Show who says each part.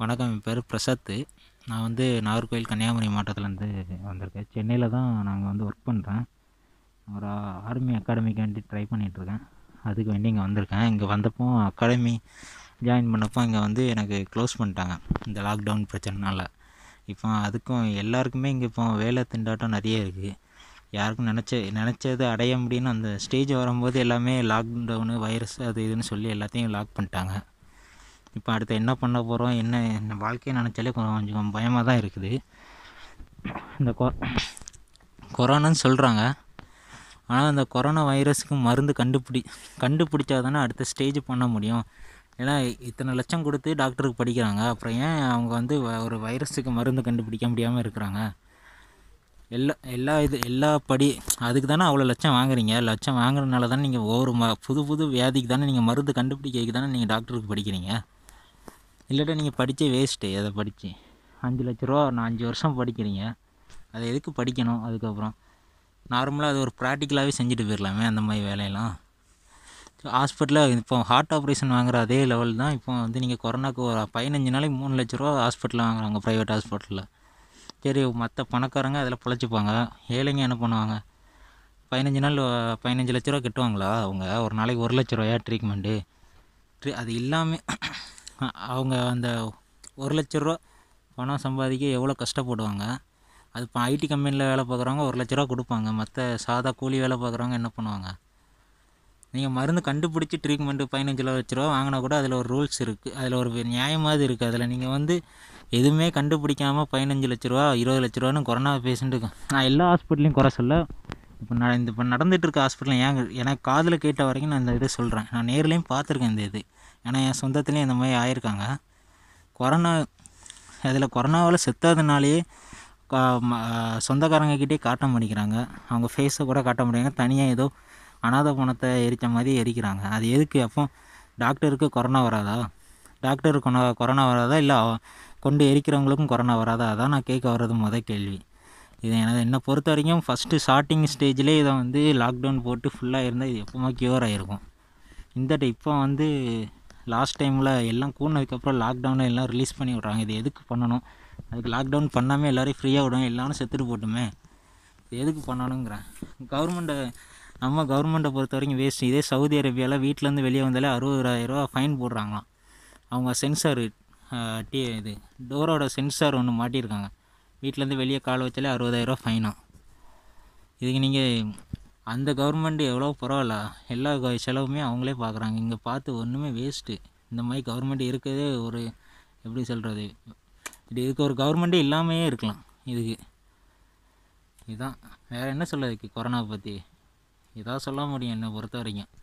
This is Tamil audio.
Speaker 1: வணக்கம் என் பேர் பிரசாத் நான் வந்து நாகர்கோவில் கன்னியாகுமரி மாவட்டத்துலேருந்து வந்திருக்கேன் சென்னையில் தான் நாங்கள் வந்து ஒர்க் பண்ணுறேன் ஒரு ஆர்மி அகாடமிக்கு வேண்டி ட்ரை பண்ணிகிட்ருக்கேன் அதுக்கு வேண்டி இங்கே வந்திருக்கேன் இங்கே வந்தப்போ அகாடமி ஜாயின் பண்ணப்போ இங்கே வந்து எனக்கு க்ளோஸ் பண்ணிட்டாங்க இந்த லாக்டவுன் பிரச்சனைனால இப்போ அதுக்கும் எல்லாருக்குமே இங்கே இப்போ வேலை திண்டாட்டம் நிறைய இருக்குது யாருக்கும் நினச்ச நினச்சது அடைய முடியும்னு அந்த ஸ்டேஜ் வரும்போது எல்லாமே லாக்டவுனு வைரஸ் அது இதுன்னு சொல்லி எல்லாத்தையும் லாக் பண்ணிட்டாங்க இப்போ அடுத்து என்ன பண்ண போகிறோம் என்ன என்ன வாழ்க்கையை நினச்சாலே கொஞ்சம் பயமாக தான் இருக்குது இந்த கொ கொரோனான்னு சொல்கிறாங்க ஆனால் அந்த கொரோனா வைரஸுக்கு மருந்து கண்டுபிடி கண்டுபிடிச்சா தானே அடுத்த ஸ்டேஜ் பண்ண முடியும் ஏன்னா இத்தனை லட்சம் கொடுத்து டாக்டருக்கு படிக்கிறாங்க அப்புறம் ஏன் அவங்க வந்து ஒரு வைரஸுக்கு மருந்து கண்டுபிடிக்க முடியாமல் இருக்கிறாங்க எல்லா எல்லா இது எல்லா படி அதுக்கு தானே அவ்வளோ லட்சம் வாங்குறீங்க லட்சம் வாங்குறதுனால தானே நீங்கள் ஒவ்வொரு ம புது புது வியாதிக்கு தானே நீங்கள் மருந்து கண்டுபிடிக்கிறதுக்கு தானே நீங்கள் டாக்டருக்கு படிக்கிறீங்க இல்லாட்டா நீங்கள் படித்தே வேஸ்ட்டு எதை படித்து அஞ்சு லட்ச ரூபா நான் அஞ்சு வருஷம் படிக்கிறீங்க அதை எதுக்கு படிக்கணும் அதுக்கப்புறம் நார்மலாக அது ஒரு ப்ராக்டிக்கலாகவே செஞ்சுட்டு போயிடலாமே அந்த மாதிரி வேலையெல்லாம் ஹாஸ்பிட்டலில் இப்போ ஹார்ட் ஆப்ரேஷன் வாங்குற அதே லெவல் தான் இப்போ வந்து நீங்கள் கொரோனாக்கு ஒரு பதினஞ்சு நாளைக்கு மூணு லட்ச ரூபா ஹாஸ்பிட்டலில் வாங்குறாங்க ப்ரைவேட் ஹாஸ்பிட்டலில் சரி மற்ற பணக்காரங்க அதில் பிழைச்சிப்பாங்க ஏழைங்க என்ன பண்ணுவாங்க பதினஞ்சு நாள் பதினஞ்சு லட்ச ரூபா கட்டுவாங்களா அவங்க ஒரு நாளைக்கு ஒரு லட்ச ரூபாயா ட்ரீட்மெண்ட்டு அது இல்லாமல் அவங்க அந்த ஒரு லட்ச ரூபா பணம் சம்பாதிக்க எவ்வளோ கஷ்டப்படுவாங்க அது இப்போ ஐடி கம்பெனியில் வேலை பார்க்குறவங்க ஒரு லட்ச ரூபா கொடுப்பாங்க மற்ற சாதா கூலி வேலை பார்க்குறவங்க என்ன பண்ணுவாங்க நீங்கள் மருந்து கண்டுபிடிச்சி ட்ரீட்மெண்ட்டு பதினஞ்சு லட்ச ரூபா வாங்கினா கூட அதில் ஒரு ரூல்ஸ் இருக்குது அதில் ஒரு நியாயமாக இருக்குது அதில் நீங்கள் வந்து எதுவுமே கண்டுபிடிக்காமல் பதினஞ்சு லட்ச ரூபா இருபது லட்ச ரூபான்னு கொரோனா பேஷண்ட்டுக்கு நான் எல்லா ஹாஸ்பிட்டலையும் குறை சொல்ல இப்போ நான் இந்த இப்போ நடந்துகிட்ருக்க ஹாஸ்பிட்டலில் ஏன் எனக்கு காதில் கேட்ட வரைக்கும் நான் இந்த இதை சொல்கிறேன் நான் நேர்லேயும் பார்த்துருக்கேன் இந்த இது ஏன்னா என் சொந்தத்துலேயும் இந்த மாதிரி ஆயிருக்காங்க கொரோனா அதில் கொரோனாவில் செத்ததுனாலேயே சொந்தக்காரங்கக்கிட்டே காட்ட மாட்டேங்கிறாங்க அவங்க ஃபேஸை கூட காட்ட மாட்டேங்க தனியாக ஏதோ அனாத பணத்தை எரித்த மாதிரி எரிக்கிறாங்க அது எதுக்கு அப்போ டாக்டருக்கு கொரோனா வராதா டாக்டருக்கு கொரோனா வராதா இல்லை கொண்டு எரிக்கிறவங்களுக்கும் கொரோனா வராதா அதான் நான் கேட்க வர்றது மொதல் கேள்வி இது எனது என்னை பொறுத்த வரைக்கும் ஃபஸ்ட்டு ஸ்டார்டிங் ஸ்டேஜ்லேயே இதை வந்து லாக்டவுன் போட்டு ஃபுல்லாக இருந்தால் இது எப்போவுமே க்யூர் ஆகிருக்கும் இந்த இப்போ வந்து லாஸ்ட் டைமில் எல்லாம் கூடினதுக்கப்புறம் லாக்டவுனில் எல்லாம் ரிலீஸ் பண்ணி விட்றாங்க இது எதுக்கு பண்ணணும் அதுக்கு லாக்டவுன் பண்ணாமல் எல்லோரும் ஃப்ரீயாக விடும் எல்லாரும் செத்துட்டு போட்டுமே இது எதுக்கு பண்ணணுங்கிறேன் கவர்மெண்ட்டை நம்ம கவர்மெண்ட்டை பொறுத்த வரைக்கும் வேஸ்ட் இதே சவுதி அரேபியாவில் வீட்டிலேருந்து வெளியே வந்தாலே அறுபதாயிரரூவா ஃபைன் போடுறாங்களாம் அவங்க சென்சார் டி இது டோரோட சென்சார் ஒன்று மாட்டியிருக்காங்க வீட்டிலேருந்து வெளியே கால் வச்சாலே அறுபதாயிரரூவா ஃபைனாக இதுக்கு நீங்கள் அந்த கவர்மெண்ட் எவ்வளோ பரவாயில்ல எல்லா செலவுமே அவங்களே பார்க்குறாங்க இங்கே பார்த்து ஒன்றுமே வேஸ்ட்டு இந்த மாதிரி கவர்மெண்ட் இருக்கிறதே ஒரு எப்படி சொல்கிறது இப்படி இதுக்கு ஒரு கவர்மெண்ட்டே இல்லாமையே இருக்கலாம் இதுக்கு இதுதான் வேறு என்ன சொல்லுறதுக்கு கொரோனா பற்றி இதாக சொல்ல முடியும் என்னை பொறுத்த வரைக்கும்